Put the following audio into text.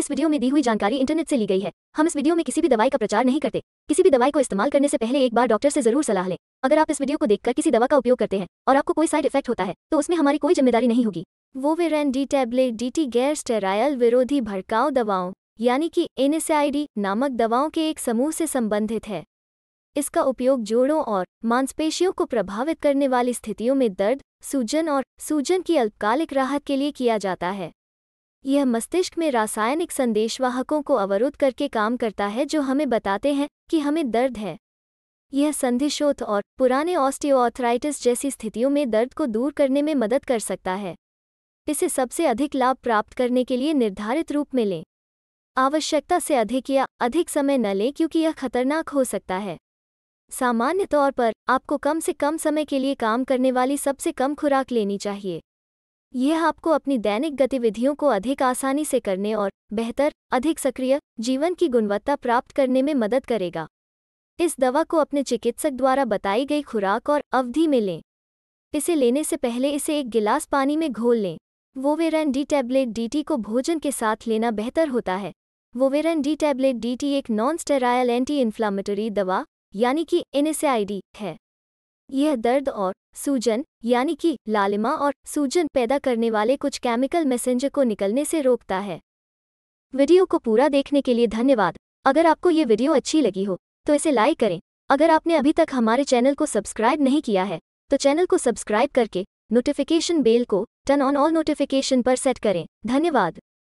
इस वीडियो में दी हुई जानकारी इंटरनेट से ली गई है हम इस वीडियो में किसी भी दवाई का प्रचार नहीं करते किसी भी दवाई को इस्तेमाल करने से पहले एक बार डॉक्टर से जरूर सलाह लें अगर आप इस वीडियो को देखकर किसी दवा का उपयोग करते हैं और आपको कोई साइड इफेक्ट होता है तो उसमें हमारी कोई जिम्मेदारी नहीं होगी Voveran D tablet D T गैर स्टेरायल विरोधी भड़काऊ दवाओं यानी कि एनएसआईडी नामक दवाओं के एक समूह से संबंधित है इसका उपयोग जोड़ों और मांसपेशियों को प्रभावित करने वाली स्थितियों में दर्द सूजन और सूजन की अल्पकालिक राहत के लिए किया जाता है यह मस्तिष्क में रासायनिक संदेशवाहकों को अवरुद्ध करके काम करता है जो हमें बताते हैं कि हमें दर्द है यह संधिशोथ और पुराने ऑस्टियोआर्थराइटिस जैसी स्थितियों में दर्द को दूर करने में मदद कर सकता है इसे सबसे अधिक लाभ प्राप्त करने के लिए निर्धारित रूप में लें आवश्यकता से अधिक या अधिक समय न लें क्योंकि यह खतरनाक हो सकता है सामान्य तौर पर आपको कम से कम समय के लिए काम करने वाली सबसे कम खुराक लेनी चाहिए यह आपको अपनी दैनिक गतिविधियों को अधिक आसानी से करने और बेहतर अधिक सक्रिय जीवन की गुणवत्ता प्राप्त करने में मदद करेगा इस दवा को अपने चिकित्सक द्वारा बताई गई खुराक और अवधि में लें इसे लेने से पहले इसे एक गिलास पानी में घोल लें वोवेरन डी टैबलेट डीटी को भोजन के साथ लेना बेहतर होता है वोवेरन डी टैबलेट डीटी एक नॉन स्टेरायल एंटी इन्फ्लामेटरी दवा यानी कि एनएसआईडी है यह दर्द और सूजन यानी कि लालिमा और सूजन पैदा करने वाले कुछ केमिकल मैसेंजर को निकलने से रोकता है वीडियो को पूरा देखने के लिए धन्यवाद अगर आपको ये वीडियो अच्छी लगी हो तो इसे लाइक करें अगर आपने अभी तक हमारे चैनल को सब्सक्राइब नहीं किया है तो चैनल को सब्सक्राइब करके नोटिफिकेशन बेल को टर्न ऑन ऑल नोटिफिकेशन पर सेट करें धन्यवाद